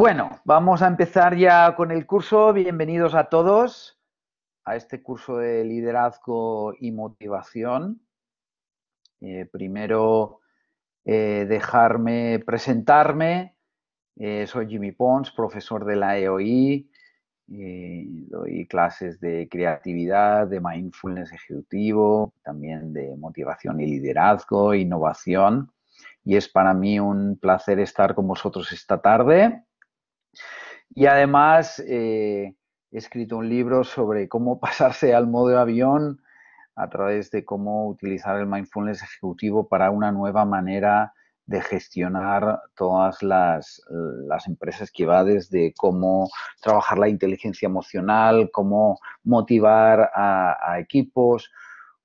Bueno, vamos a empezar ya con el curso. Bienvenidos a todos a este curso de liderazgo y motivación. Eh, primero, eh, dejarme presentarme. Eh, soy Jimmy Pons, profesor de la EOI. doy clases de creatividad, de mindfulness ejecutivo, también de motivación y liderazgo, innovación. Y es para mí un placer estar con vosotros esta tarde. Y además eh, he escrito un libro sobre cómo pasarse al modo avión a través de cómo utilizar el mindfulness ejecutivo para una nueva manera de gestionar todas las, empresas que va desde cómo trabajar la inteligencia emocional, cómo motivar a equipos,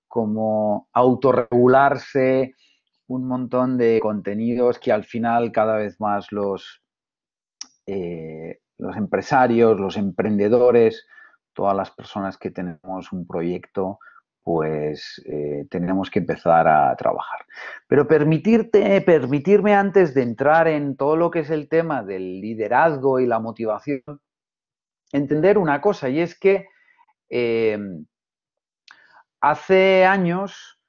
cómo autorregularse, un montón de contenidos que al final cada vez más los, eh, los empresarios, los emprendedores, todas las personas que tenemos un proyecto, pues eh, tenemos que empezar a trabajar. Pero permitirme antes de entrar en todo lo que es el tema del liderazgo y la motivación, entender una cosa, y es que eh, hace años,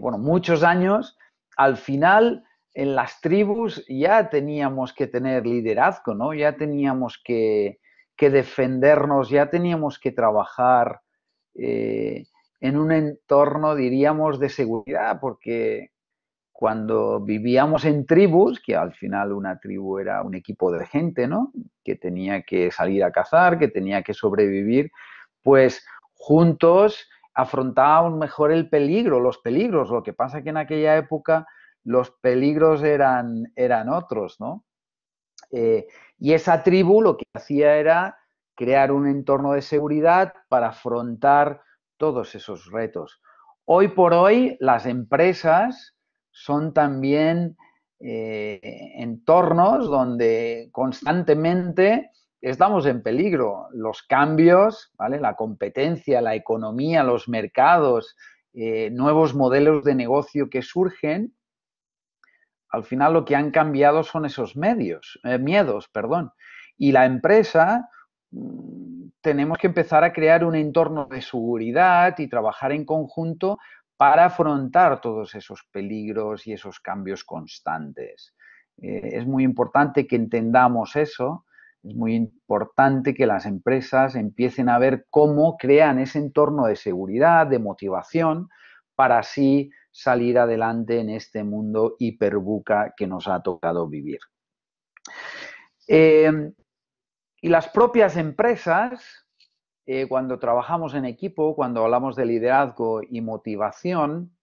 bueno, muchos años, al final en las tribus ya teníamos que tener liderazgo, ¿no? Ya teníamos que, defendernos, ya teníamos que trabajar eh, en un entorno, diríamos, de seguridad, porque cuando vivíamos en tribus, que al final una tribu era un equipo de gente, ¿no? Que tenía que salir a cazar, que tenía que sobrevivir, pues juntos afrontaban mejor el peligro, los peligros. Lo que pasa que en aquella época los peligros eran, eran otros, ¿no? Eh, y esa tribu lo que hacía era crear un entorno de seguridad para afrontar todos esos retos. Hoy por hoy las empresas son también eh, entornos donde constantemente estamos en peligro. Los cambios, ¿vale? la competencia, la economía, los mercados, eh, nuevos modelos de negocio que surgen, al final lo que han cambiado son esos medios, eh, miedos, perdón. Y la empresa mm, tenemos que empezar a crear un entorno de seguridad y trabajar en conjunto para afrontar todos esos peligros y esos cambios constantes. Eh, es muy importante que entendamos eso, es muy importante que las empresas empiecen a ver cómo crean ese entorno de seguridad, de motivación, para así salir adelante en este mundo hiperbuca que nos ha tocado vivir. Em, y las propias empresas, eh, cuando trabajamos en equipo, cuando hablamos de liderazgo y motivación,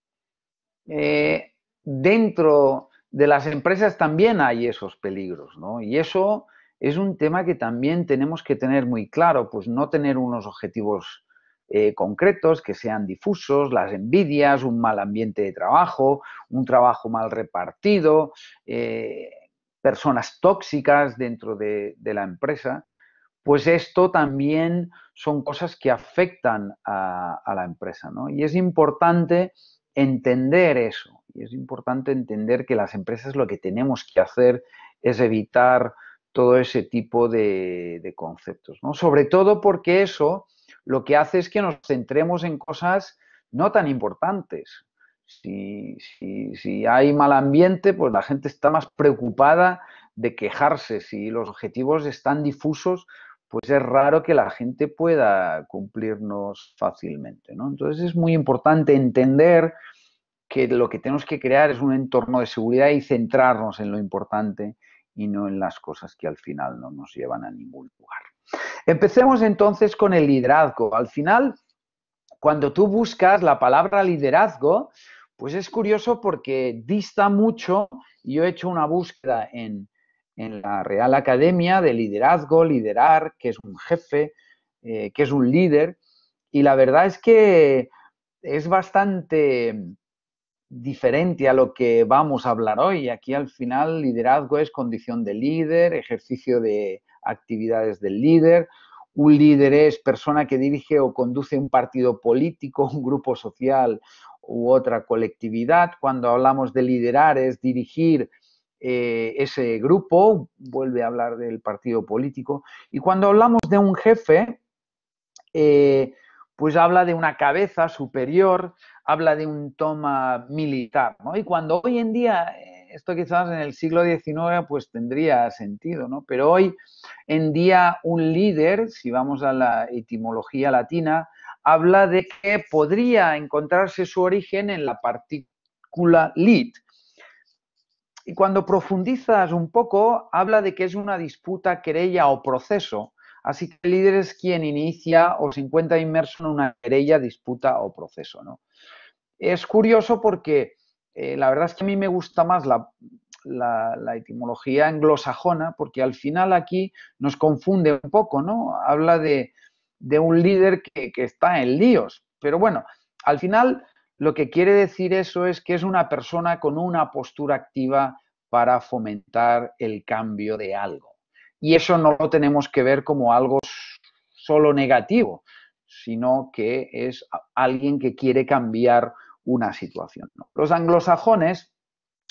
eh, dentro de las empresas también hay esos peligros, ¿no? Y eso es un tema que también tenemos que tener muy claro, pues no tener unos objetivos eh, concretos, que sean difusos, las envidias, un mal ambiente de trabajo, un trabajo mal repartido, eh, personas tóxicas dentro de, la empresa, pues esto también son cosas que afectan a, la empresa. ¿no? Y es importante entender eso. Y es importante entender que las empresas lo que tenemos que hacer es evitar todo ese tipo de, de conceptos. ¿no? Sobre todo porque eso lo que hace es que nos centremos en cosas no tan importantes. Si, hay mal ambiente, pues la gente está más preocupada de quejarse. Si los objetivos están difusos, pues es raro que la gente pueda cumplirnos fácilmente. Entonces es muy importante entender que lo que tenemos que crear es un entorno de seguridad y centrarnos en lo importante y no en las cosas que al final no nos llevan a ningún lugar. Empecemos entonces con el liderazgo. Al final, cuando tú buscas la palabra liderazgo, pues es curioso porque dista mucho. Yo he hecho una búsqueda en, la Real Academia de liderazgo, liderar, que es un jefe, eh, que es un líder. Y la verdad es que es bastante diferente a lo que vamos a hablar hoy. Aquí al final liderazgo es condición de líder, ejercicio de, actividades del líder. Un líder es persona que dirige o conduce un partido político, un grupo social u otra colectividad. Cuando hablamos de liderar es dirigir eh, ese grupo, vuelve a hablar del partido político. Y cuando hablamos de un jefe, eh, pues habla de una cabeza superior, habla de un toma militar. Y cuando hoy en día eh, esto quizás en el siglo XIX pues tendría sentido, ¿no? Pero hoy en día un líder, si vamos a la etimología latina, habla de que podría encontrarse su origen en la partícula lit. Y cuando profundizas un poco, habla de que es una disputa, querella o proceso. Así que el líder es quien inicia o se encuentra inmerso en una querella, disputa o proceso. ¿no? Es curioso porque eh, la verdad es que a mí me gusta más la, etimología anglosajona, porque al final aquí nos confunde un poco, ¿no? Habla de, un líder que, que, está en líos. Pero bueno, al final lo que quiere decir eso es que es una persona con una postura activa para fomentar el cambio de algo. Y eso no lo tenemos que ver como algo solo negativo, sino que es alguien que quiere cambiar una situación. Los anglosajones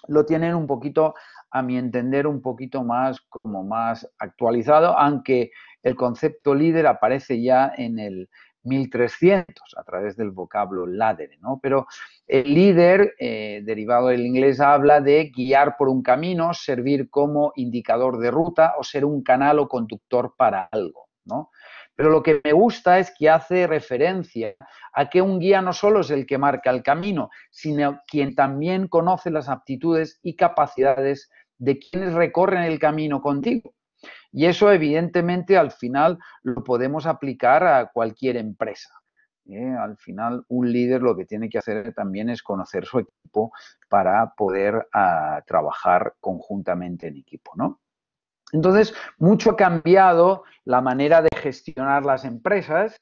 lo tienen un poquito, a mi entender, un poquito más como más actualizado, aunque el concepto líder aparece ya en el 1300 a través del vocablo ladere, ¿no? Pero el líder, eh, derivado del inglés, habla de guiar por un camino, servir como indicador de ruta o ser un canal o conductor para algo, ¿no? Pero lo que me gusta es que hace referencia a que un guía no solo es el que marca el camino, sino quien también conoce las aptitudes y capacidades de quienes recorren el camino contigo. Y eso evidentemente al final lo podemos aplicar a cualquier empresa. ¿eh? Al final, un líder lo que tiene que hacer también es conocer su equipo para poder ah, trabajar conjuntamente en equipo, ¿no? Entonces, mucho ha cambiado la manera de gestionar las empresas.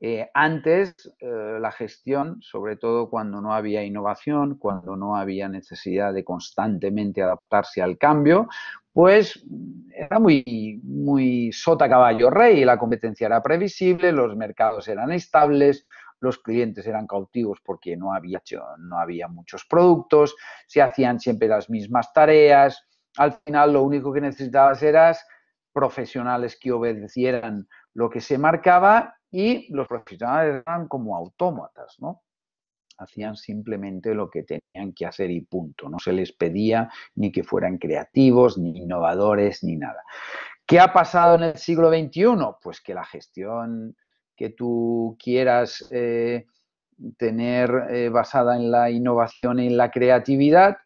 Eh, antes, eh, la gestión, sobre todo cuando no había innovación, cuando no había necesidad de constantemente adaptarse al cambio, pues era muy, muy sota caballo rey, la competencia era previsible, los mercados eran estables, los clientes eran cautivos porque no había muchos productos, se hacían siempre las mismas tareas, al final lo único que necesitabas eras profesionales que obedecieran lo que se marcaba y los profesionales eran como autómatas, ¿no? Hacían simplemente lo que tenían que hacer y punto. No se les pedía ni que fueran creativos, ni innovadores, ni nada. ¿Qué ha pasado en el siglo XXI? Pues que la gestión que tú quieras eh, tener eh, basada en la innovación y en la creatividad,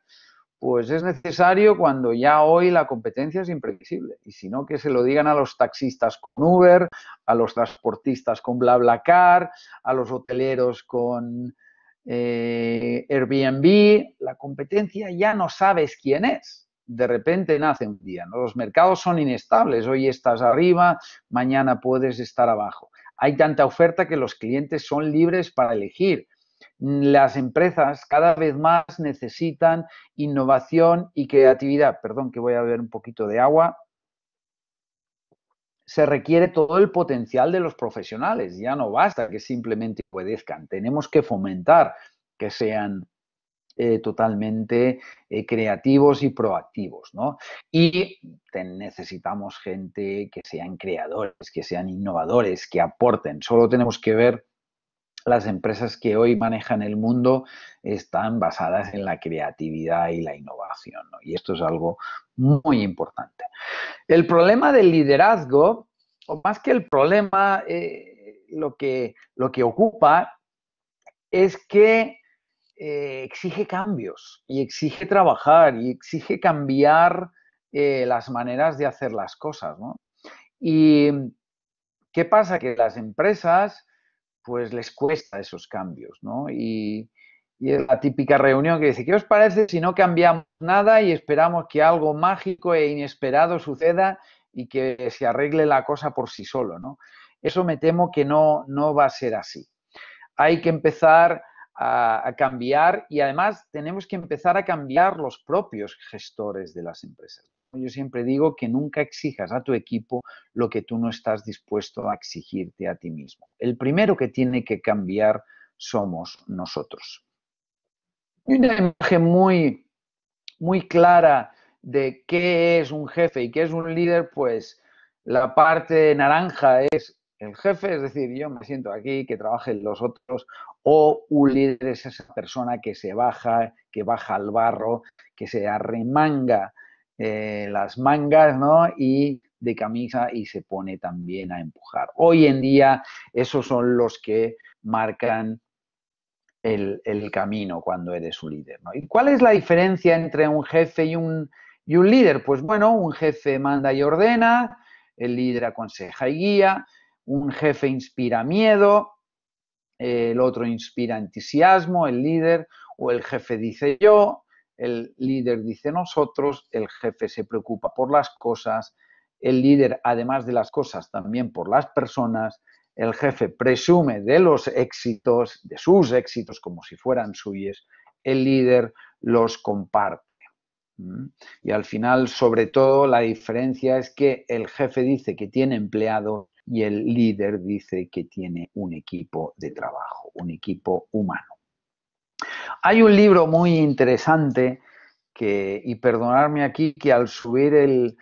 pues es necesario cuando ya hoy la competencia es imprevisible. Y si no, que se lo digan a los taxistas con Uber, a los transportistas con BlaBlaCar, a los hoteleros con eh, Airbnb. La competencia ya no sabes quién es. De repente nace un día. Los mercados son inestables. Hoy estás arriba, mañana puedes estar abajo. Hay tanta oferta que los clientes son libres para elegir las empresas cada vez más necesitan innovación y creatividad. Perdón que voy a beber un poquito de agua. Se requiere todo el potencial de los profesionales. Ya no basta que simplemente obedezcan. Tenemos que fomentar que sean eh, totalmente eh, creativos y proactivos. ¿no? Y necesitamos gente que sean creadores, que sean innovadores, que aporten. Solo tenemos que ver las empresas que hoy manejan el mundo están basadas en la creatividad y la innovación. Y esto es algo muy importante. El problema del liderazgo, o más que el problema, eh, lo, que, lo que ocupa es que eh, exige cambios y exige trabajar y exige cambiar eh, las maneras de hacer las cosas. ¿Y qué pasa? Que las empresas pues les cuesta esos cambios, ¿no? Y, es la típica reunión que dice, ¿qué os parece si no cambiamos nada y esperamos que algo mágico e inesperado suceda y que se arregle la cosa por sí solo, ¿no? Eso me temo que no, no va a ser así. Hay que empezar a cambiar y además tenemos que empezar a cambiar los propios gestores de las empresas. Yo siempre digo que nunca exijas a tu equipo lo que tú no estás dispuesto a exigirte a ti mismo. El primero que tiene que cambiar somos nosotros. Una imagen muy, muy clara de qué es un jefe y qué es un líder, pues la parte naranja es el jefe, es decir, yo me siento aquí, que trabajen los otros, o un líder es esa persona que se baja, que baja al barro, que se arremanga eh, las mangas, ¿no? Y de camisa y se pone también a empujar. Hoy en día esos son los que marcan el, camino cuando eres un líder. ¿Y cuál es la diferencia entre un jefe y un, y un líder? Pues bueno, un jefe manda y ordena, el líder aconseja y guía, un jefe inspira miedo, el otro inspira entusiasmo, el líder o el jefe dice yo, el líder dice nosotros, el jefe se preocupa por las cosas, el líder, además de las cosas, también por las personas, el jefe presume de los éxitos, de sus éxitos como si fueran suyos, el líder los comparte. Y al final, sobre todo, la diferencia es que el jefe dice que tiene empleado y el líder dice que tiene un equipo de trabajo, un equipo humano. Hay un libro muy interesante que, y perdonarme aquí, que al subir el,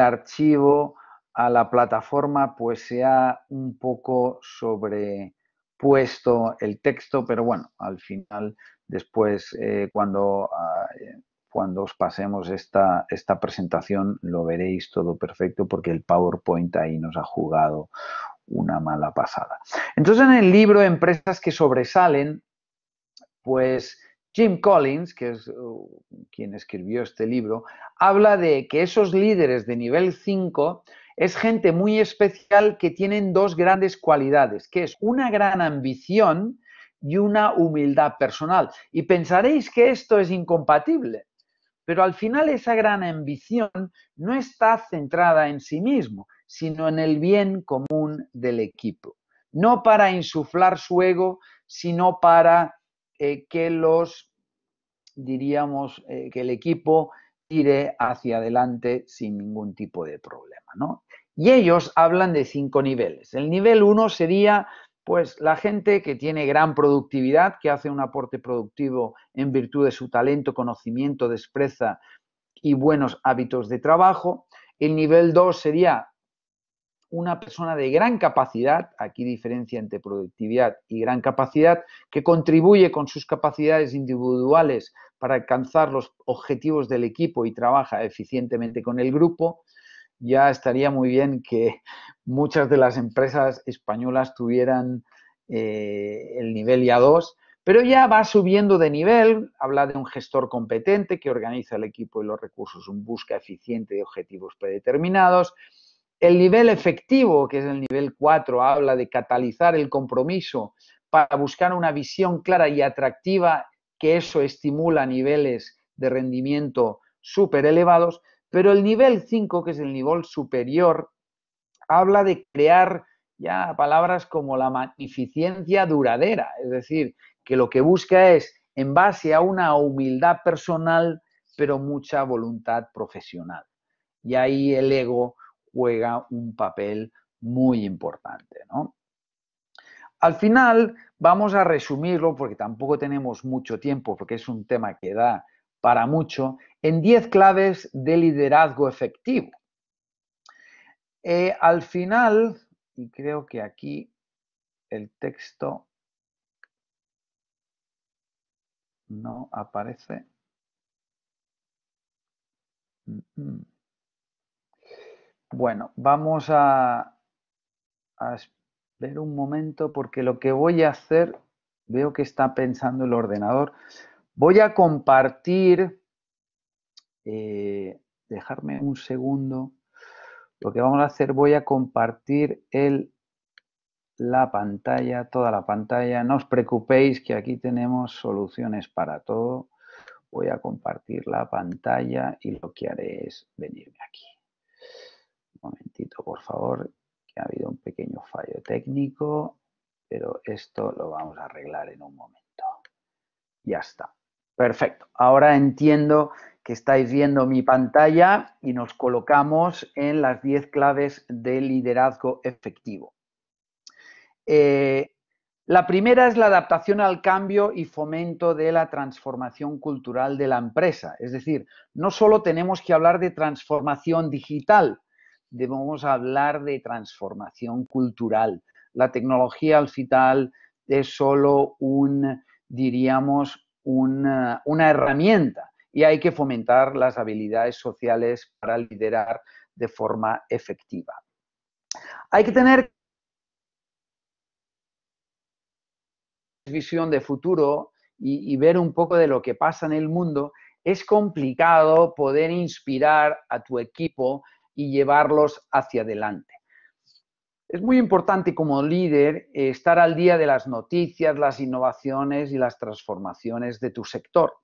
archivo a la plataforma pues se ha un poco sobrepuesto el texto, pero bueno, al final, después, eh, cuando, ah, eh, cuando os pasemos esta, esta presentación, lo veréis todo perfecto porque el PowerPoint ahí nos ha jugado una mala pasada. Entonces, en el libro Empresas que sobresalen, pues Jim Collins, que es uh, quien escribió este libro, habla de que esos líderes de nivel 5 es gente muy especial que tienen dos grandes cualidades, que es una gran ambición y una humildad personal. Y pensaréis que esto es incompatible, pero al final esa gran ambición no está centrada en sí mismo, sino en el bien común del equipo. No para insuflar su ego, sino para eh, que los, diríamos, eh, que el equipo tire hacia adelante sin ningún tipo de problema, ¿no? Y ellos hablan de cinco niveles. El nivel uno sería, pues, la gente que tiene gran productividad, que hace un aporte productivo en virtud de su talento, conocimiento, despreza y buenos hábitos de trabajo. El nivel 2 sería una persona de gran capacidad, aquí diferencia entre productividad y gran capacidad, que contribuye con sus capacidades individuales para alcanzar los objetivos del equipo y trabaja eficientemente con el grupo, ya estaría muy bien que muchas de las empresas españolas tuvieran eh, el nivel IA2, pero ya va subiendo de nivel, habla de un gestor competente que organiza el equipo y los recursos, un busca eficiente de objetivos predeterminados, el nivel efectivo, que es el nivel 4, habla de catalizar el compromiso para buscar una visión clara y atractiva, que eso estimula niveles de rendimiento súper elevados, pero el nivel 5, que es el nivel superior, habla de crear ya palabras como la magnificencia duradera, es decir, que lo que busca es, en base a una humildad personal, pero mucha voluntad profesional. Y ahí el ego juega un papel muy importante. Al final vamos a resumirlo, porque tampoco tenemos mucho tiempo, porque es un tema que da para mucho, en 10 claves de liderazgo efectivo. Eh, al final, y creo que aquí el texto no aparece. Mm, mm. Bueno, vamos a, a ver un momento porque lo que voy a hacer, veo que está pensando el ordenador, voy a compartir, eh, dejarme un segundo, lo que vamos a hacer, voy a compartir la pantalla, toda la pantalla, no os preocupéis que aquí tenemos soluciones para todo, voy a compartir la pantalla y lo que haré es venirme aquí. Un momentito, por favor, que ha habido un pequeño fallo técnico, pero esto lo vamos a arreglar en un momento. Ya está. Perfecto. Ahora entiendo que estáis viendo mi pantalla y nos colocamos en las 10 claves de liderazgo efectivo. Eh, la primera es la adaptación al cambio y fomento de la transformación cultural de la empresa. Es decir, no solo tenemos que hablar de transformación digital, debemos hablar de transformación cultural. La tecnología al final es solo un, diríamos, eh, una, herramienta y hay que fomentar las habilidades sociales para liderar de forma efectiva. Hay que tener visión de futuro y, y, ver un poco de lo que pasa en el mundo, es complicado poder inspirar a tu equipo y llevarlos hacia adelante. Es muy importante como líder eh, estar al día de las noticias, las innovaciones y las transformaciones de tu sector.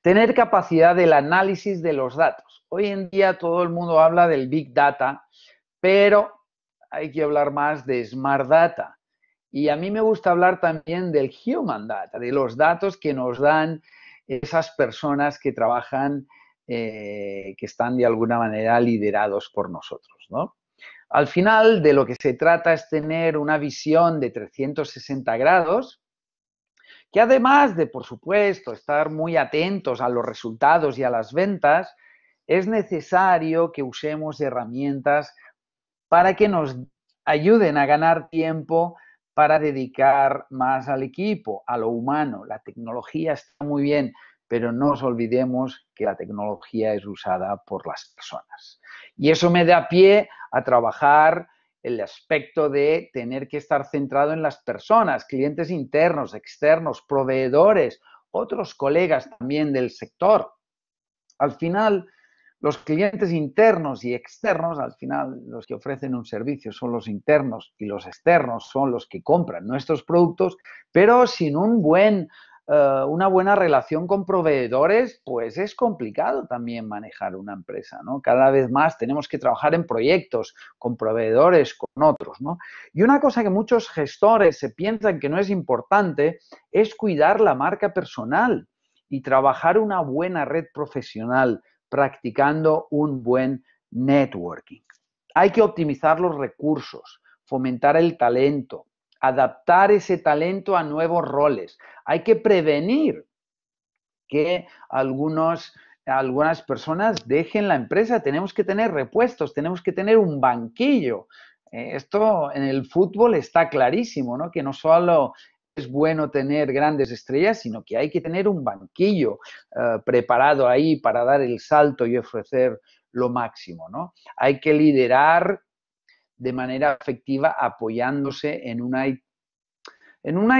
Tener capacidad del análisis de los datos. Hoy en día todo el mundo habla del Big Data, pero hay que hablar más de Smart Data. Y a mí me gusta hablar también del Human Data, de los datos que nos dan esas personas que trabajan eh, que están de alguna manera liderados por nosotros. ¿no? Al final, de lo que se trata es tener una visión de 360 grados, que además de, por supuesto, estar muy atentos a los resultados y a las ventas, es necesario que usemos herramientas para que nos ayuden a ganar tiempo para dedicar más al equipo, a lo humano. La tecnología está muy bien, pero no nos olvidemos que la tecnología es usada por las personas. Y eso me da pie a trabajar el aspecto de tener que estar centrado en las personas, clientes internos, externos, proveedores, otros colegas también del sector. Al final, los clientes internos y externos, al final los que ofrecen un servicio son los internos y los externos son los que compran nuestros productos, pero sin un buen eh, una buena relación con proveedores, pues es complicado también manejar una empresa, ¿no? Cada vez más tenemos que trabajar en proyectos con proveedores, con otros, ¿no? Y una cosa que muchos gestores se piensan que no es importante es cuidar la marca personal y trabajar una buena red profesional practicando un buen networking. Hay que optimizar los recursos, fomentar el talento, adaptar ese talento a nuevos roles. Hay que prevenir que algunos, algunas personas dejen la empresa. Tenemos que tener repuestos, tenemos que tener un banquillo. Eh, esto en el fútbol está clarísimo, ¿no? Que no solo es bueno tener grandes estrellas, sino que hay que tener un banquillo eh, preparado ahí para dar el salto y ofrecer lo máximo, ¿no? Hay que liderar de manera efectiva apoyándose en una, en una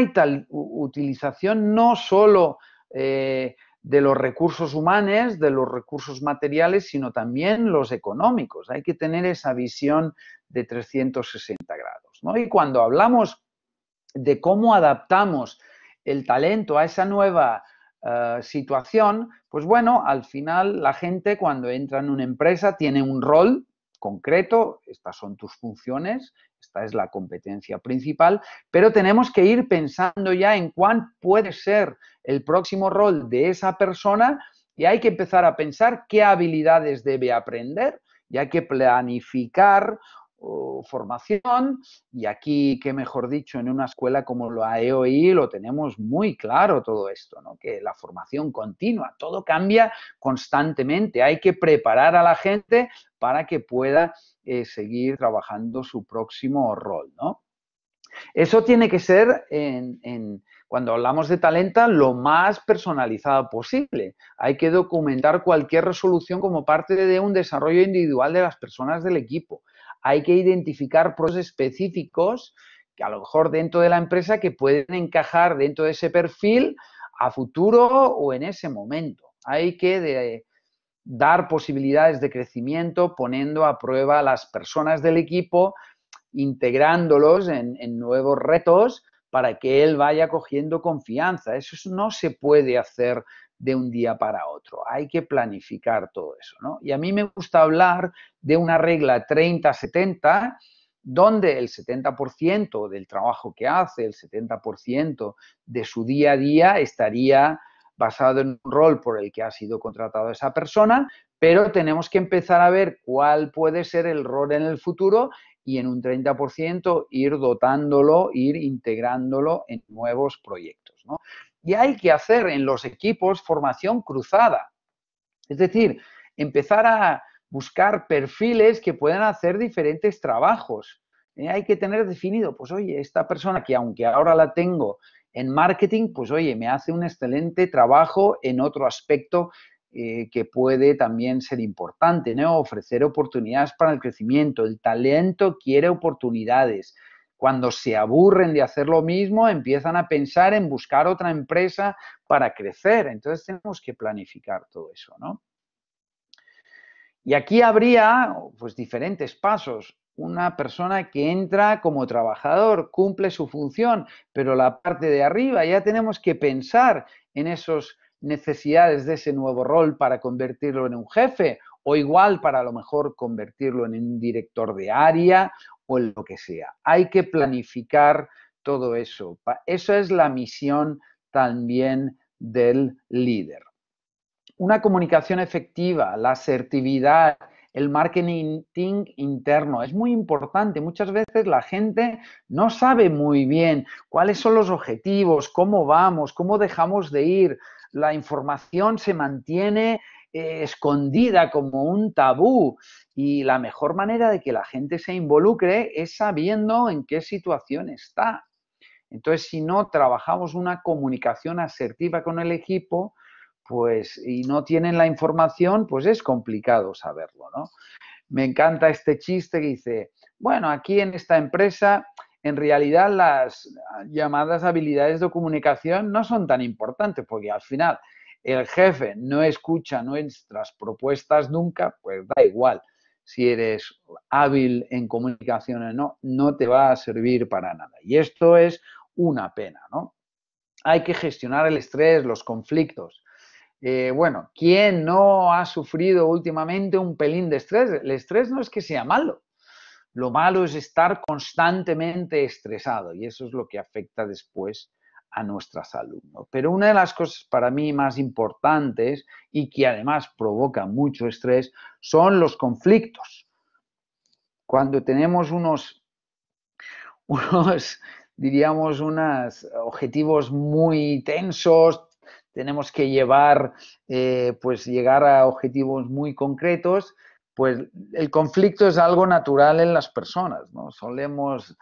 utilización no solo eh, de los recursos humanos, de los recursos materiales, sino también los económicos. Hay que tener esa visión de 360 grados. ¿no? Y cuando hablamos de cómo adaptamos el talento a esa nueva eh, situación, pues bueno, al final la gente cuando entra en una empresa tiene un rol concreto, estas son tus funciones, esta es la competencia principal, pero tenemos que ir pensando ya en cuál puede ser el próximo rol de esa persona y hay que empezar a pensar qué habilidades debe aprender y hay que planificar formación y aquí, que mejor dicho, en una escuela como la EOI lo tenemos muy claro todo esto, que la formación continua, todo cambia constantemente, hay que preparar a la gente para que pueda eh, seguir trabajando su próximo rol. ¿no? Eso tiene que ser, en, cuando hablamos de talenta, lo más personalizado posible. Hay que documentar cualquier resolución como parte de un desarrollo individual de las personas del equipo hay que identificar procesos específicos que a lo mejor dentro de la empresa que pueden encajar dentro de ese perfil a futuro o en ese momento. Hay que dar posibilidades de crecimiento poniendo a prueba a las personas del equipo, integrándolos en nuevos retos para que él vaya cogiendo confianza. Eso no se puede hacer de un día para otro. Hay que planificar todo eso, ¿no? Y a mí me gusta hablar de una regla 30-70, donde el 70% del trabajo que hace, el 70% de su día a día estaría basado en un rol por el que ha sido contratado esa persona, pero tenemos que empezar a ver cuál puede ser el rol en el futuro y en un 30% ir dotándolo, ir integrándolo en nuevos proyectos. ¿no? Y hay que hacer en los equipos formación cruzada. Es decir, empezar a buscar perfiles que puedan hacer diferentes trabajos. Eh, hay que tener definido, pues oye, esta persona que aunque ahora la tengo en marketing, pues oye, me hace un excelente trabajo en otro aspecto eh, que puede también ser importante, ¿no? Ofrecer oportunidades para el crecimiento. El talento quiere oportunidades. Cuando se aburren de hacer lo mismo, empiezan a pensar en buscar otra empresa para crecer. Entonces tenemos que planificar todo eso, ¿no? Y aquí habría pues diferentes pasos. Una persona que entra como trabajador, cumple su función, pero la parte de arriba ya tenemos que pensar en esas necesidades de ese nuevo rol para convertirlo en un jefe o igual para lo mejor convertirlo en un director de área o en lo que sea. Hay que planificar todo eso. Eso es la misión también del líder. Una comunicación efectiva, la asertividad, el marketing interno. Es muy importante. Muchas veces la gente no sabe muy bien cuáles son los objetivos, cómo vamos, cómo dejamos de ir. La información se mantiene eh, escondida, como un tabú. Y la mejor manera de que la gente se involucre es sabiendo en qué situación está. Entonces, si no trabajamos una comunicación asertiva con el equipo, pues y no tienen la información, pues es complicado saberlo, ¿no? Me encanta este chiste que dice, bueno, aquí en esta empresa en realidad las llamadas habilidades de comunicación no son tan importantes porque al final el jefe no escucha nuestras propuestas nunca, pues da igual si eres hábil en comunicación o no, no te va a servir para nada. Y esto es una pena, ¿no? Hay que gestionar el estrés, los conflictos. Eh, bueno, ¿quién no ha sufrido últimamente un pelín de estrés? El estrés no es que sea malo. Lo malo es estar constantemente estresado y eso es lo que afecta después a nuestras alumnos. Pero una de las cosas para mí más importantes y que además provoca mucho estrés son los conflictos. Cuando tenemos unos, diríamos, unos objetivos muy tensos, tenemos que llevar, eh, pues llegar a objetivos muy concretos, pues el conflicto es algo natural en las personas, ¿no? Solemos,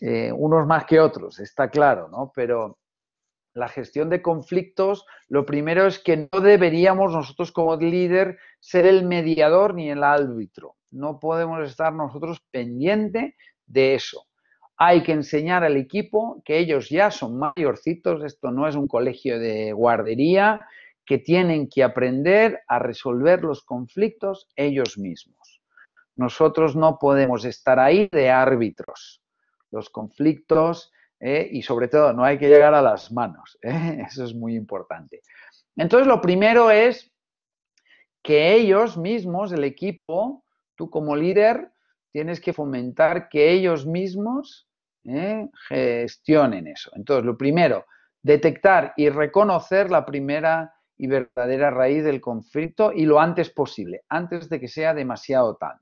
eh, unos más que otros, está claro, ¿no? Pero la gestión de conflictos, lo primero es que no deberíamos nosotros como líder ser el mediador ni el árbitro. No podemos estar nosotros pendiente de eso. Hay que enseñar al equipo que ellos ya son mayorcitos, esto no es un colegio de guardería, que tienen que aprender a resolver los conflictos ellos mismos. Nosotros no podemos estar ahí de árbitros. Los conflictos ¿eh? y sobre todo no hay que llegar a las manos, ¿eh? eso es muy importante. Entonces lo primero es que ellos mismos, el equipo, tú como líder, tienes que fomentar que ellos mismos ¿eh? gestionen eso. Entonces lo primero, detectar y reconocer la primera y verdadera raíz del conflicto y lo antes posible, antes de que sea demasiado tarde.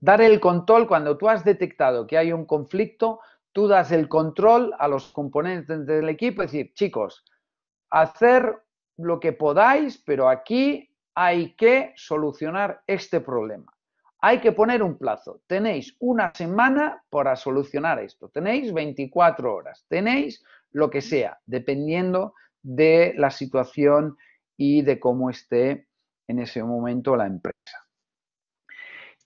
Dar el control cuando tú has detectado que hay un conflicto, tú das el control a los componentes del equipo, es decir, chicos, hacer lo que podáis, pero aquí hay que solucionar este problema. Hay que poner un plazo. Tenéis una semana para solucionar esto. Tenéis 24 horas. Tenéis lo que sea, dependiendo de la situación y de cómo esté en ese momento la empresa.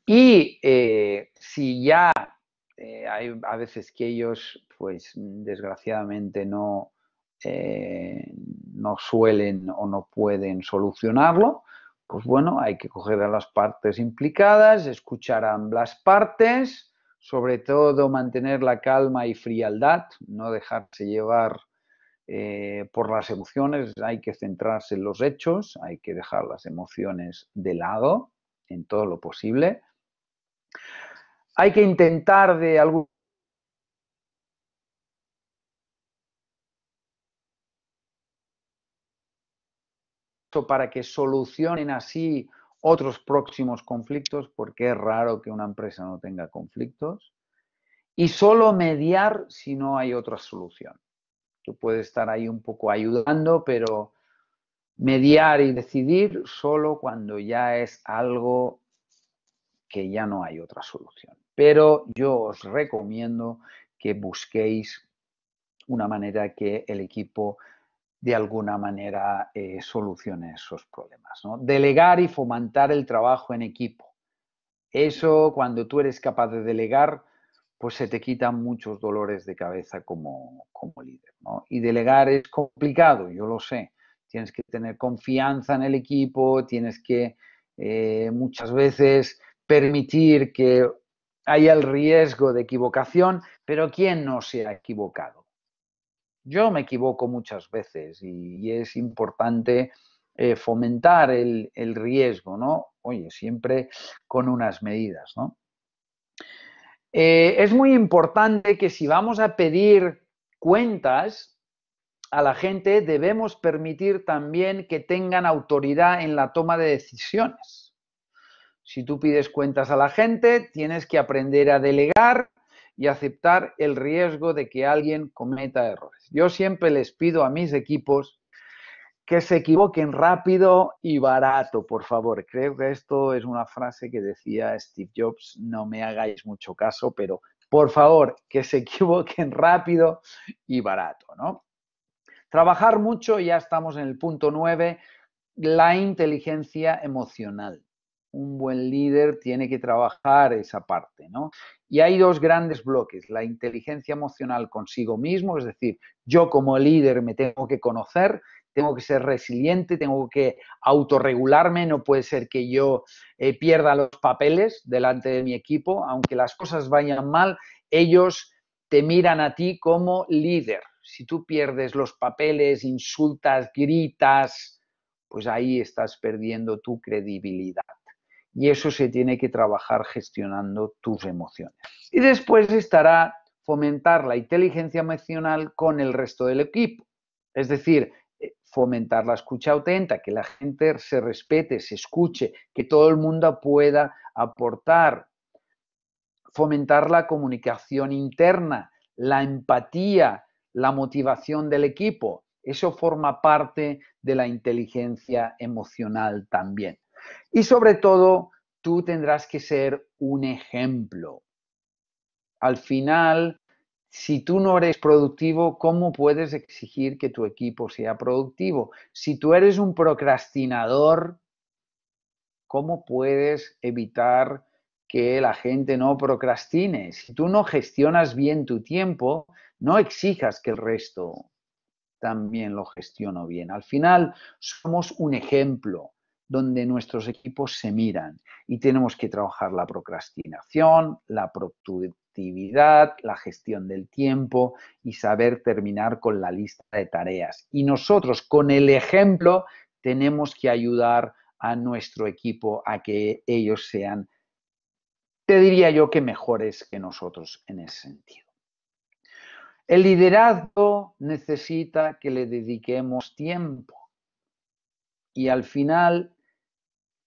Y eh, si ya eh, hay a veces que ellos, pues mm, desgraciadamente no, eh, no suelen o no pueden solucionarlo, pues bueno, hay que coger a las partes implicadas, escuchar a ambas partes, sobre todo mantener la calma y frialdad, no dejarse llevar eh, por las emociones, hay que centrarse en los hechos, hay que dejar las emociones de lado en todo lo posible hay que intentar de algún para que solucionen así otros próximos conflictos, porque es raro que una empresa no tenga conflictos, y solo mediar si no hay otra solución. Tú puedes estar ahí un poco ayudando, pero mediar y decidir solo cuando ya es algo que ya no hay otra solución pero yo os recomiendo que busquéis una manera que el equipo de alguna manera eh, solucione esos problemas. Delegar y fomentar el trabajo en equipo. Eso cuando tú eres capaz de delegar, pues se te quitan muchos dolores de cabeza como, líder. Y delegar es complicado, yo lo sé. Tienes que tener confianza en el equipo, tienes que eh, muchas veces permitir que hay el riesgo de equivocación, pero ¿quién no se ha equivocado? Yo me equivoco muchas veces y, es importante eh, fomentar el, riesgo, ¿no? Oye, siempre con unas medidas, ¿no? Eh, es muy importante que si vamos a pedir cuentas a la gente, debemos permitir también que tengan autoridad en la toma de decisiones si tú pides cuentas a la gente, tienes que aprender a delegar y aceptar el riesgo de que alguien cometa errores. Yo siempre les pido a mis equipos que se equivoquen rápido y barato, por favor. Creo que esto es una frase que decía Steve Jobs, no me hagáis mucho caso, pero por favor, que se equivoquen rápido y barato, ¿no? Trabajar mucho, ya estamos en el punto nueve, la inteligencia emocional un buen líder tiene que trabajar esa parte, ¿no? Y hay dos grandes bloques, la inteligencia emocional consigo mismo, es decir, yo como líder me tengo que conocer, tengo que ser resiliente, tengo que autorregularme, no puede ser que yo eh, pierda los papeles delante de mi equipo, aunque las cosas vayan mal, ellos te miran a ti como líder. Si tú pierdes los papeles, insultas, gritas, pues ahí estás perdiendo tu credibilidad y eso se tiene que trabajar gestionando tus emociones. Y después estará fomentar la inteligencia emocional con el resto del equipo, es decir, eh, fomentar la escucha auténtica que la gente se respete, se escuche, que todo el mundo pueda aportar, fomentar la comunicación interna, la empatía, la motivación del equipo. Eso forma parte de la inteligencia emocional también. Y sobre todo, tú tendrás que ser un ejemplo. Al final, si tú no eres productivo, ¿cómo puedes exigir que tu equipo sea productivo? Si tú eres un procrastinador, ¿cómo puedes evitar que la gente no procrastine? Si tú no gestionas bien tu tiempo, no exijas que el resto también lo gestione bien. Al final, somos un ejemplo donde nuestros equipos se miran y tenemos que trabajar la procrastinación, la productividad, la gestión del tiempo y saber terminar con la lista de tareas. Y nosotros con el ejemplo tenemos que ayudar a nuestro equipo a que ellos sean, te diría yo, que mejores que nosotros en ese sentido. El liderazgo necesita que le dediquemos tiempo y al final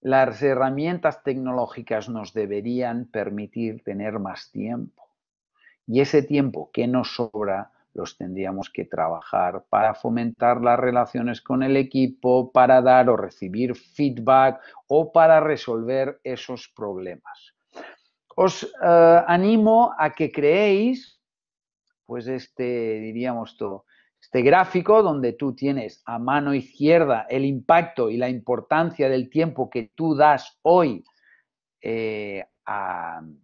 las herramientas tecnológicas nos deberían permitir tener más tiempo. Y ese tiempo que nos sobra los tendríamos que trabajar para fomentar las relaciones con el equipo, para dar o recibir feedback o para resolver esos problemas. Os eh, animo a que creéis, pues este, diríamos todo, este gráfico donde tú tienes a mano izquierda el impacto y la importancia del tiempo que tú das hoy eh, al,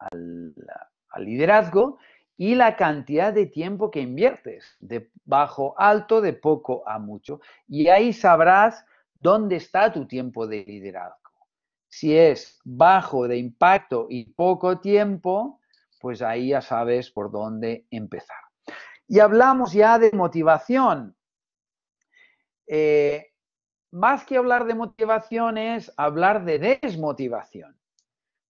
al, liderazgo y la cantidad de tiempo que inviertes, de bajo alto, de poco a mucho. Y ahí sabrás dónde está tu tiempo de liderazgo. Si es bajo de impacto y poco tiempo, pues ahí ya sabes por dónde empezar. Y hablamos ya de motivación. Eh, más que hablar de motivación es hablar de desmotivación.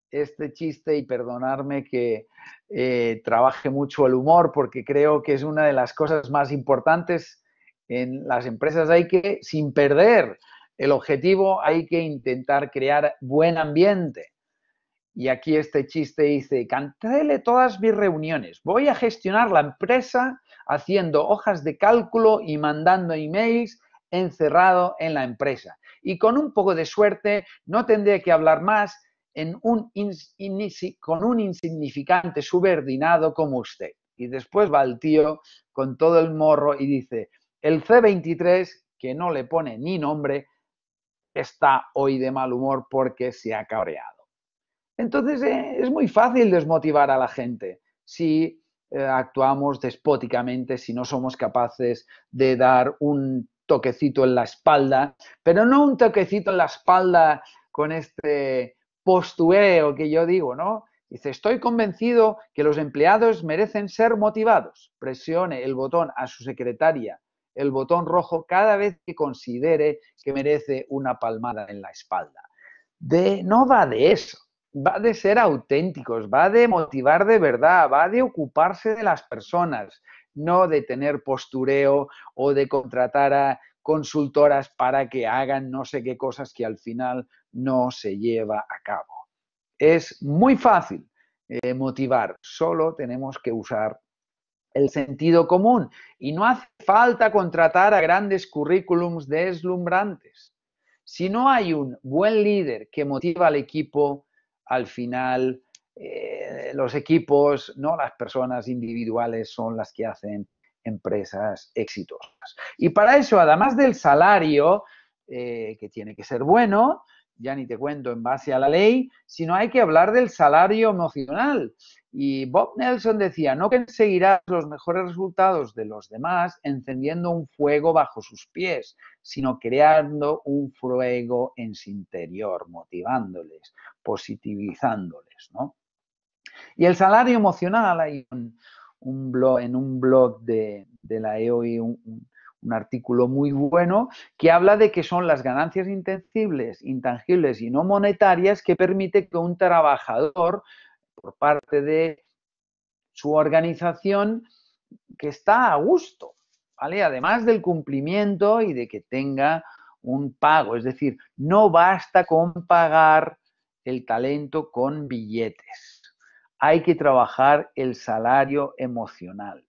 Este chiste, y perdonarme que eh, trabaje mucho el humor, porque creo que es una de las cosas más importantes en las empresas. Hay que, sin perder el objetivo, hay que intentar crear buen ambiente. Y aquí este chiste dice, cancele todas mis reuniones, voy a gestionar la empresa haciendo hojas de cálculo y mandando emails encerrado en la empresa. Y con un poco de suerte no tendría que hablar más con un insignificante subordinado como usted. Y después va el tío con todo el morro y dice, el C23, que no le pone ni nombre, está hoy de mal humor porque se ha cabreado. Entonces eh, es muy fácil desmotivar a la gente. Si eh, actuamos despóticamente si no somos capaces de dar un toquecito en la espalda, pero no un toquecito en la espalda con este postureo que yo digo, ¿no? Dice, estoy convencido que los empleados merecen ser motivados. Presione el botón a su secretaria, el botón rojo, cada vez que considere que merece una palmada en la espalda. De, no va de eso va de ser auténticos, va de motivar de verdad, va de ocuparse de las personas, no de tener postureo o de contratar a consultoras para que hagan no sé qué cosas que al final no se lleva a cabo. Es muy fácil eh, motivar, solo tenemos que usar el sentido común y no hace falta contratar a grandes currículums deslumbrantes. Si no hay un buen líder que motiva al equipo, al final eh, los equipos, no las personas individuales son las que hacen empresas exitosas. Y para eso, además del salario, eh, que tiene que ser bueno, ya ni te cuento en base a la ley, sino hay que hablar del salario emocional. Y Bob Nelson decía, no conseguirás los mejores resultados de los demás encendiendo un fuego bajo sus pies, sino creando un fuego en su interior, motivándoles, positivizándoles. ¿no? Y el salario emocional, hay un, blog, en un blog de, la EOI un, artículo muy bueno que habla de que son las ganancias intangibles, intangibles y no monetarias que permite que un trabajador por parte de su organización que está a gusto, ¿vale? Además del cumplimiento y de que tenga un pago, es decir, no basta con pagar el talento con billetes, hay que trabajar el salario emocional.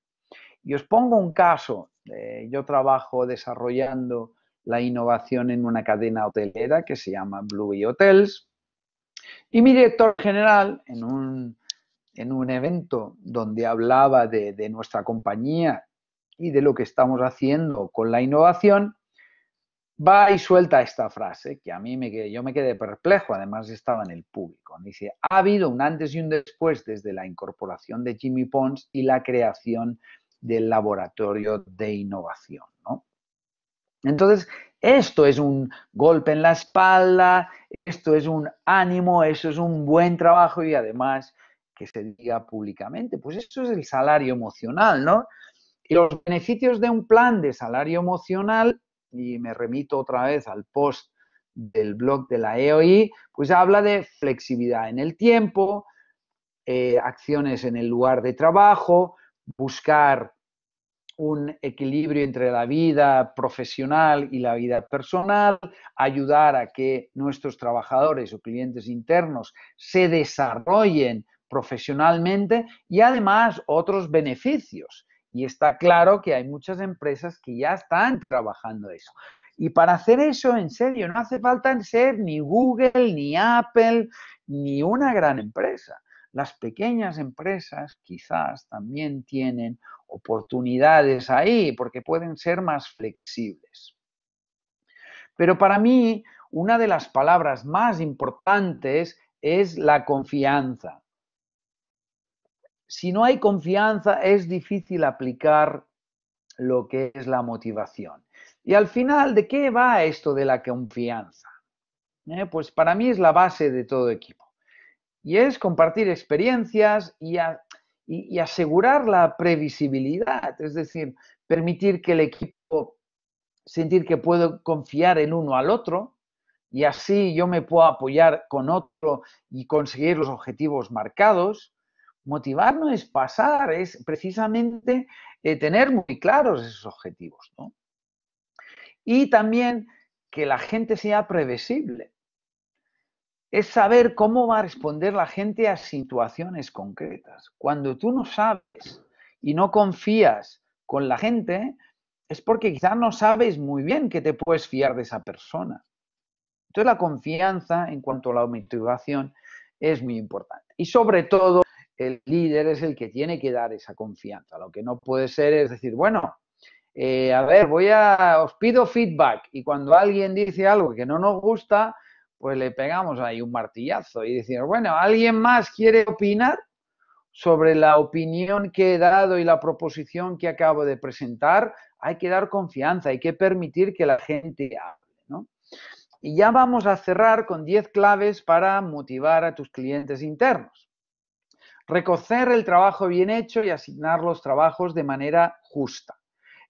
Y os pongo un caso, yo trabajo desarrollando la innovación en una cadena hotelera que se llama Bluey Hotels y mi director general, en un, evento donde hablaba de, nuestra compañía y de lo que estamos haciendo con la innovación, va y suelta esta frase que a mí me yo me quedé perplejo, además estaba en el público. Dice, ha habido un antes y un después desde la incorporación de Jimmy Pons y la creación del laboratorio de innovación. ¿no? Entonces, esto es un golpe en la espalda, esto es un ánimo, eso es un buen trabajo y además que se diga públicamente, pues eso es el salario emocional, ¿no? Y los beneficios de un plan de salario emocional, y me remito otra vez al post del blog de la EOI, pues habla de flexibilidad en el tiempo, eh, acciones en el lugar de trabajo, buscar un equilibrio entre la vida profesional y la vida personal, ayudar a que nuestros trabajadores o clientes internos se desarrollen profesionalmente y además otros beneficios. Y está claro que hay muchas empresas que ya están trabajando eso. Y para hacer eso, en serio, no hace falta ser ni Google, ni Apple, ni una gran empresa. Las pequeñas empresas quizás también tienen oportunidades ahí, porque pueden ser más flexibles. Pero para mí, una de las palabras más importantes es la confianza. Si no hay confianza, es difícil aplicar lo que es la motivación. Y al final, ¿de qué va esto de la confianza? Eh, pues para mí es la base de todo equipo. Y es compartir experiencias y, y, asegurar la previsibilidad, es decir, permitir que el equipo sentir que puedo confiar en uno al otro y así yo me puedo apoyar con otro y conseguir los objetivos marcados. Motivar no es pasar, es precisamente eh, tener muy claros esos objetivos. Y también que la gente sea previsible es saber cómo va a responder la gente a situaciones concretas. Cuando tú no sabes y no confías con la gente, es porque quizás no sabes muy bien que te puedes fiar de esa persona. Entonces la confianza en cuanto a la motivación es muy importante. Y sobre todo, el líder es el que tiene que dar esa confianza. Lo que no puede ser es decir, bueno, eh, a ver, voy a, os pido feedback y cuando alguien dice algo que no nos gusta, pues le pegamos ahí un martillazo y decimos, bueno, ¿alguien más quiere opinar sobre la opinión que he dado y la proposición que acabo de presentar? Hay que dar confianza, hay que permitir que la gente hable, ¿no? Y ya vamos a cerrar con 10 claves para motivar a tus clientes internos. Recocer el trabajo bien hecho y asignar los trabajos de manera justa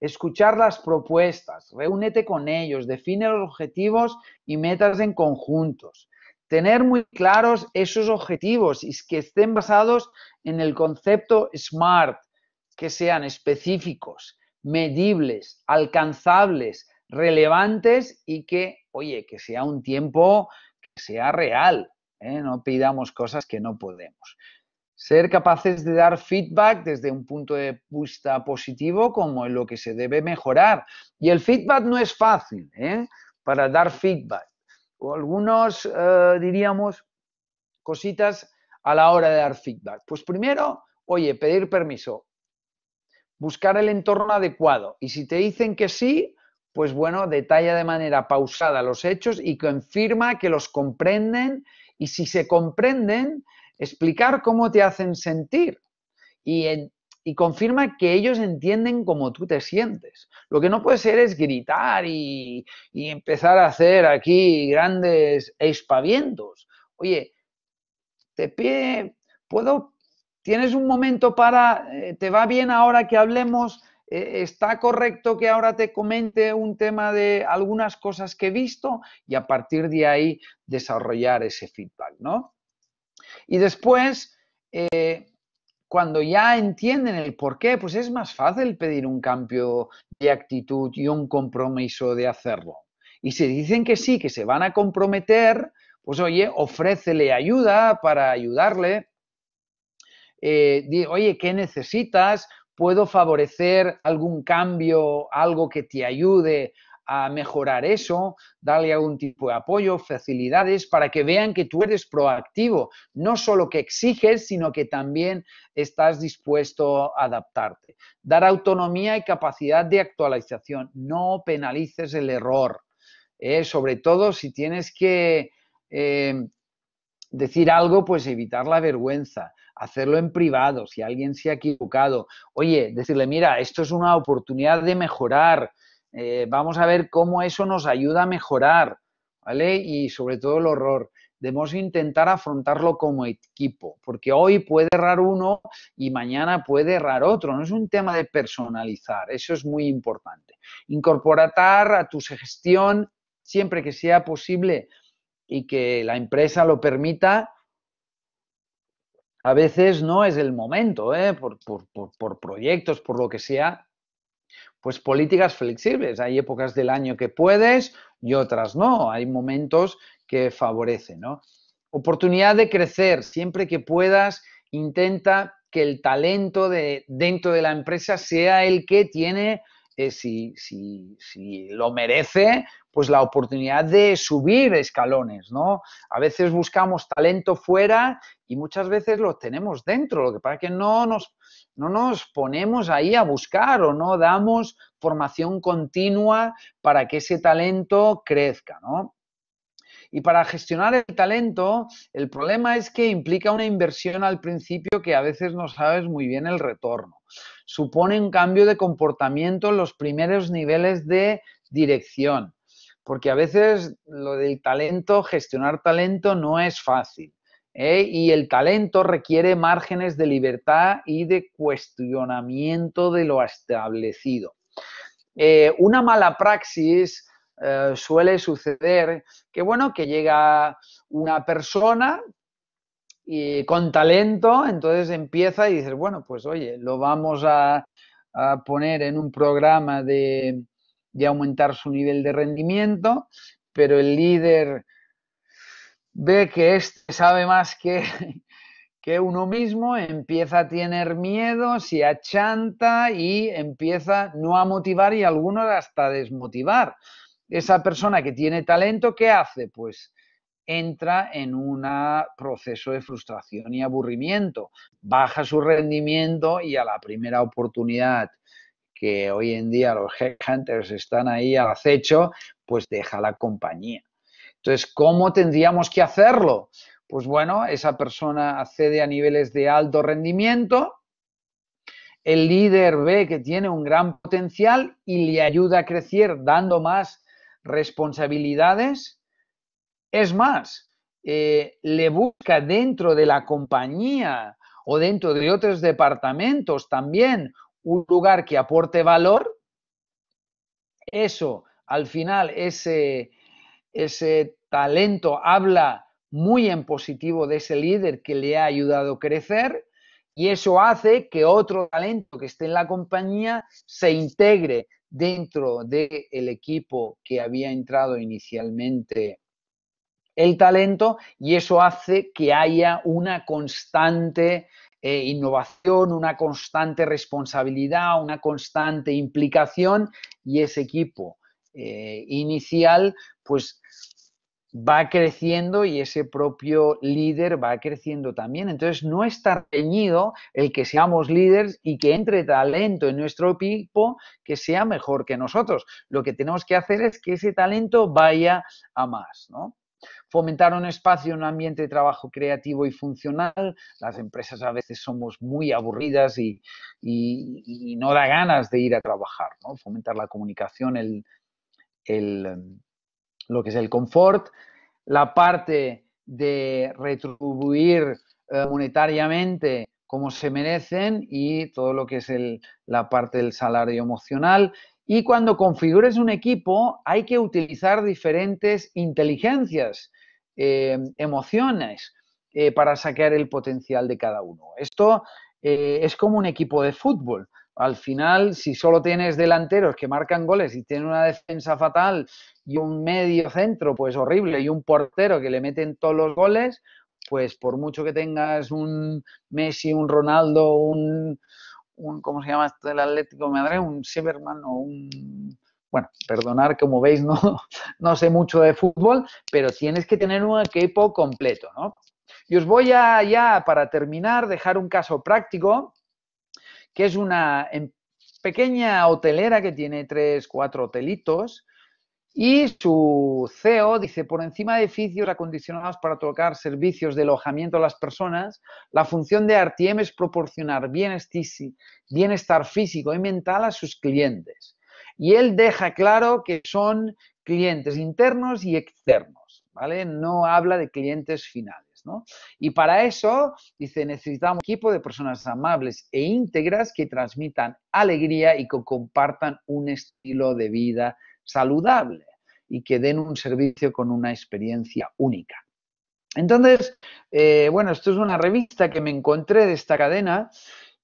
escuchar las propuestas, reúnete con ellos, define los objetivos y metas en conjuntos. Tener muy claros esos objetivos y que estén basados en el concepto SMART, que sean específicos, medibles, alcanzables, relevantes y que, oye, que sea un tiempo que sea real. ¿eh? No pidamos cosas que no podemos ser capaces de dar feedback desde un punto de vista positivo como en lo que se debe mejorar. Y el feedback no es fácil ¿eh? para dar feedback. O algunos eh, diríamos cositas a la hora de dar feedback. Pues primero, oye, pedir permiso, buscar el entorno adecuado. Y si te dicen que sí, pues bueno, detalla de manera pausada los hechos y confirma que los comprenden. Y si se comprenden, explicar cómo te hacen sentir y, confirma que ellos entienden cómo tú te sientes. Lo que no puede ser es gritar y, empezar a hacer aquí grandes espavientos. Oye, te pide, puedo, tienes un momento para, eh, te va bien ahora que hablemos, eh, está correcto que ahora te comente un tema de algunas cosas que he visto y a partir de ahí desarrollar ese feedback, ¿no? Y después, eh, cuando ya entienden el por qué, pues es más fácil pedir un cambio de actitud y un compromiso de hacerlo. Y si dicen que sí, que se van a comprometer, pues oye, ofrécele ayuda para ayudarle. Eh, oye, ¿qué necesitas? ¿Puedo favorecer algún cambio, algo que te ayude a mejorar eso, darle algún tipo de apoyo, facilidades, para que vean que tú eres proactivo, no solo que exiges, sino que también estás dispuesto a adaptarte. Dar autonomía y capacidad de actualización, no penalices el error, ¿eh? sobre todo si tienes que... Eh, decir algo, pues evitar la vergüenza, hacerlo en privado, si alguien se ha equivocado, oye, decirle, mira, esto es una oportunidad de mejorar, eh, vamos a ver cómo eso nos ayuda a mejorar, ¿vale? Y sobre todo el horror. Debemos intentar afrontarlo como equipo, porque hoy puede errar uno y mañana puede errar otro. No es un tema de personalizar, eso es muy importante. Incorporar a tu gestión siempre que sea posible y que la empresa lo permita, a veces no es el momento, ¿eh? por, proyectos, por lo que sea, pues políticas flexibles. Hay épocas del año que puedes y otras no. Hay momentos que favorecen. Oportunidad de crecer. Siempre que puedas, intenta que el talento de, dentro de la empresa sea el que tiene eh, si, si, lo merece, pues la oportunidad de subir escalones, ¿no? A veces buscamos talento fuera y muchas veces lo tenemos dentro, lo que pasa es que no nos, no nos ponemos ahí a buscar o no damos formación continua para que ese talento crezca, ¿no? Y para gestionar el talento, el problema es que implica una inversión al principio que a veces no sabes muy bien el retorno supone un cambio de comportamiento en los primeros niveles de dirección, porque a veces lo del talento, gestionar talento no es fácil. ¿eh? Y el talento requiere márgenes de libertad y de cuestionamiento de lo establecido. Eh, una mala praxis eh, suele suceder que, bueno, que llega una persona y con talento, entonces empieza y dices, bueno, pues oye, lo vamos a, poner en un programa de, aumentar su nivel de rendimiento, pero el líder ve que este sabe más que, que uno mismo, empieza a tener miedo, se achanta y empieza no a motivar y algunos hasta a desmotivar. Esa persona que tiene talento, ¿qué hace? Pues entra en un proceso de frustración y aburrimiento, baja su rendimiento y a la primera oportunidad que hoy en día los headhunters están ahí al acecho, pues deja la compañía. Entonces, ¿cómo tendríamos que hacerlo? Pues bueno, esa persona accede a niveles de alto rendimiento, el líder ve que tiene un gran potencial y le ayuda a crecer dando más responsabilidades es más, eh, le busca dentro de la compañía o dentro de otros departamentos también un lugar que aporte valor, eso al final, ese, talento habla muy en positivo de ese líder que le ha ayudado a crecer y eso hace que otro talento que esté en la compañía se integre dentro del equipo que había entrado inicialmente el talento y eso hace que haya una constante eh, innovación, una constante responsabilidad, una constante implicación y ese equipo eh, inicial pues va creciendo y ese propio líder va creciendo también. Entonces no está reñido el que seamos líderes y que entre talento en nuestro equipo que sea mejor que nosotros. Lo que tenemos que hacer es que ese talento vaya a más, Fomentar un espacio, un ambiente de trabajo creativo y funcional. Las empresas a veces somos muy aburridas y, no da ganas de ir a trabajar. Fomentar la comunicación, em, lo que es el confort. La parte de retribuir eh, monetariamente como se merecen y todo lo que es la parte del salario emocional. Y cuando configures un equipo hay que utilizar diferentes inteligencias eh, emociones eh, para sacar el potencial de cada uno. Esto eh, es como un equipo de fútbol. Al final, si solo tienes delanteros que marcan goles y tienen una defensa fatal y un medio centro, pues horrible, y un portero que le meten todos los goles, pues por mucho que tengas un Messi, un Ronaldo, un, un ¿cómo se llama esto del Atlético Madrid? Un Silverman o un bueno, perdonar, como veis, no, no sé mucho de fútbol, pero tienes que tener un equipo completo, ¿no? Y os voy a, ya para terminar, dejar un caso práctico, que es una em, pequeña hotelera que tiene tres, cuatro hotelitos, y su CEO dice, por encima de edificios acondicionados para tocar servicios de alojamiento a las personas, la función de Artiem es proporcionar bienestar físico y mental a sus clientes. Y él deja claro que son clientes internos y externos, ¿vale? No habla de clientes finales. ¿no? Y para eso, dice, necesitamos un equipo de personas amables e íntegras que transmitan alegría y que compartan un estilo de vida saludable y que den un servicio con una experiencia única. Entonces, eh, bueno, esto es una revista que me encontré de esta cadena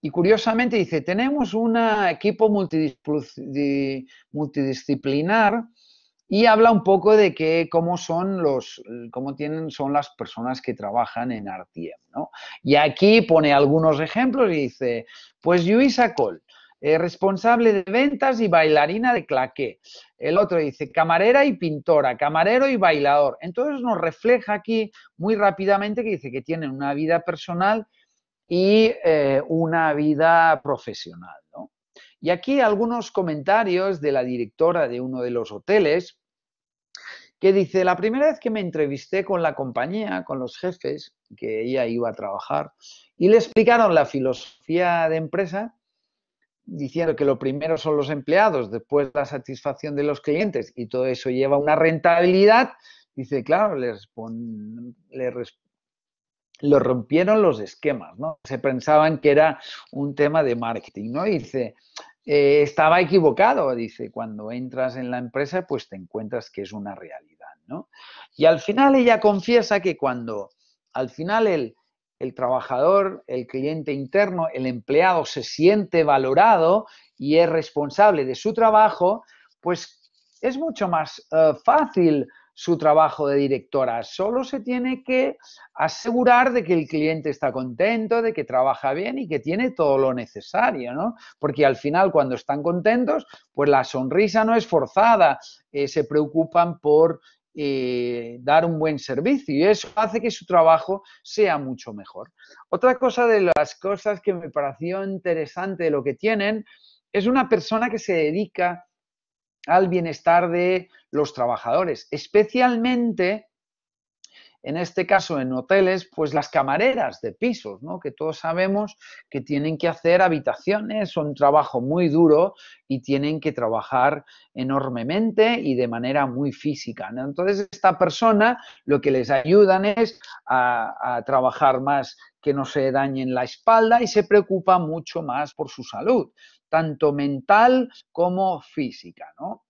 y curiosamente dice, tenemos un equipo multidisciplinar y habla un poco de que cómo son los, cómo tienen, son las personas que trabajan en Artiem. Y aquí pone algunos ejemplos y dice, pues Luisa Cole, eh, responsable de ventas y bailarina de claqué. El otro dice camarera y pintora, camarero y bailador. Entonces nos refleja aquí muy rápidamente que dice que tienen una vida personal y eh, una vida profesional. ¿no? Y aquí algunos comentarios de la directora de uno de los hoteles que dice, la primera vez que me entrevisté con la compañía, con los jefes, que ella iba a trabajar, y le explicaron la filosofía de empresa, diciendo que lo primero son los empleados, después la satisfacción de los clientes y todo eso lleva una rentabilidad, dice, claro, le, respondí lo rompieron los esquemas, ¿no? Se pensaban que era un tema de marketing, ¿no? dice, eh, estaba equivocado, dice, cuando entras en la empresa, pues te encuentras que es una realidad, ¿no? Y al final ella confiesa que cuando al final el, trabajador, el cliente interno, el empleado se siente valorado y es responsable de su trabajo, pues es mucho más eh, fácil su trabajo de directora, solo se tiene que asegurar de que el cliente está contento, de que trabaja bien y que tiene todo lo necesario, ¿no? Porque al final cuando están contentos, pues la sonrisa no es forzada, eh, se preocupan por eh, dar un buen servicio y eso hace que su trabajo sea mucho mejor. Otra cosa de las cosas que me pareció interesante de lo que tienen es una persona que se dedica al bienestar de los trabajadores, especialmente en este caso en hoteles, pues las camareras de pisos, ¿no? que todos sabemos que tienen que hacer habitaciones, son un trabajo muy duro y tienen que trabajar enormemente y de manera muy física. Entonces, esta persona lo que les ayudan es a trabajar más que no se dañen la espalda y se preocupa mucho más por su salud tanto mental como física, ¿no?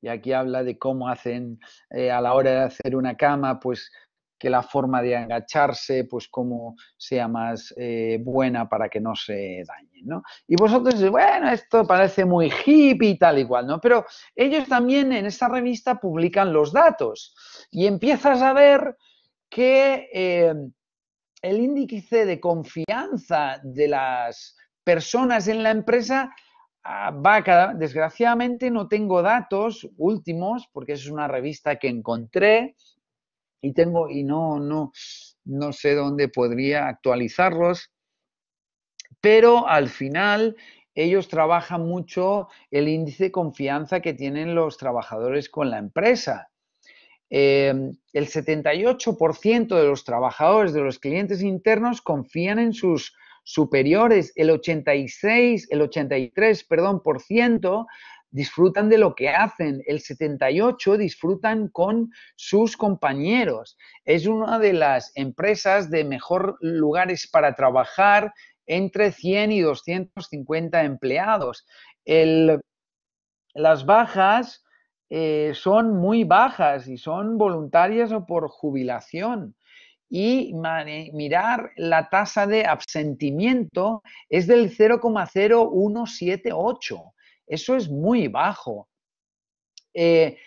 Y aquí habla de cómo hacen eh, a la hora de hacer una cama, pues que la forma de agacharse, pues cómo sea más eh, buena para que no se dañen, ¿no? Y vosotros, bueno, esto parece muy hippie y tal y cual, ¿no? Pero ellos también en esta revista publican los datos y empiezas a ver que eh, el índice de confianza de las personas en la empresa ah, va desgraciadamente no tengo datos últimos porque es una revista que encontré y tengo y no no no sé dónde podría actualizarlos pero al final ellos trabajan mucho el índice de confianza que tienen los trabajadores con la empresa. Em, el 78% de los trabajadores de los clientes internos confían en sus superiores, el 86, el 83, perdón, por ciento disfrutan de lo que hacen, el 78 disfrutan con sus compañeros. Es una de las empresas de mejor lugares para trabajar entre 100 y 250 empleados. las bajas eh, son muy bajas y son voluntarias o por jubilación y mirar la tasa de absentimiento es del 0,0178. Eso es muy bajo. Eh,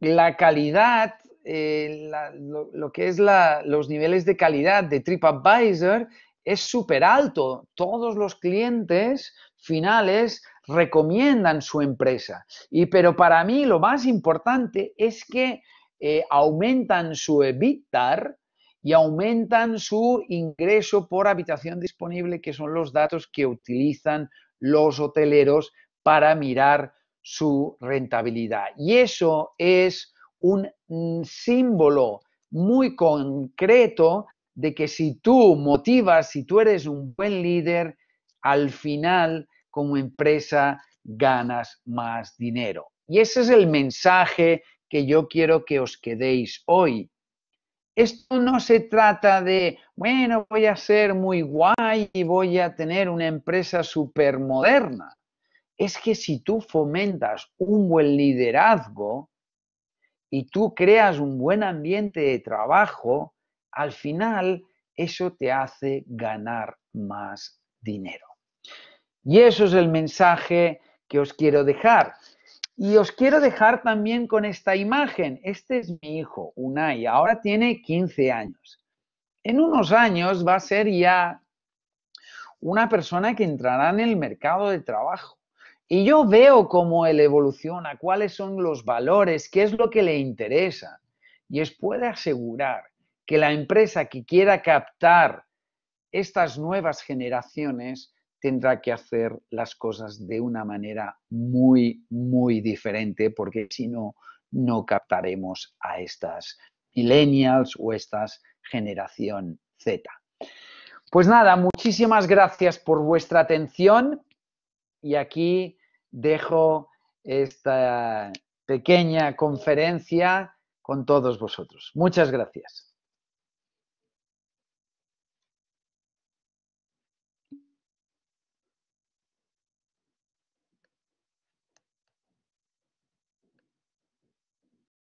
la calidad, eh, lo, que es los niveles de calidad de TripAdvisor es súper alto. Todos los clientes finales recomiendan su empresa. Y pero para mí lo más importante es que eh, aumentan su evitar y aumentan su ingreso por habitación disponible, que son los datos que utilizan los hoteleros para mirar su rentabilidad. Y eso es un símbolo muy concreto de que si tú motivas, si tú eres un buen líder, al final como empresa ganas más dinero. Y ese es el mensaje que yo quiero que os quedéis hoy. Esto no se trata de, bueno, voy a ser muy guay y voy a tener una empresa moderna. Es que si tú fomentas un buen liderazgo y tú creas un buen ambiente de trabajo, al final eso te hace ganar más dinero. Y eso es el mensaje que os quiero dejar. Y os quiero dejar también con esta imagen. Este es mi hijo, Unai, ahora tiene 15 años. En unos años va a ser ya una persona que entrará en el mercado de trabajo. Y yo veo cómo él evoluciona, cuáles son los valores, qué es lo que le interesa. Y es puede asegurar que la empresa que quiera captar estas nuevas generaciones tendrá que hacer las cosas de una manera muy, muy diferente, porque si no, no captaremos a estas millennials o estas generación Z. Pues nada, muchísimas gracias por vuestra atención y aquí dejo esta pequeña conferencia con todos vosotros. Muchas gracias.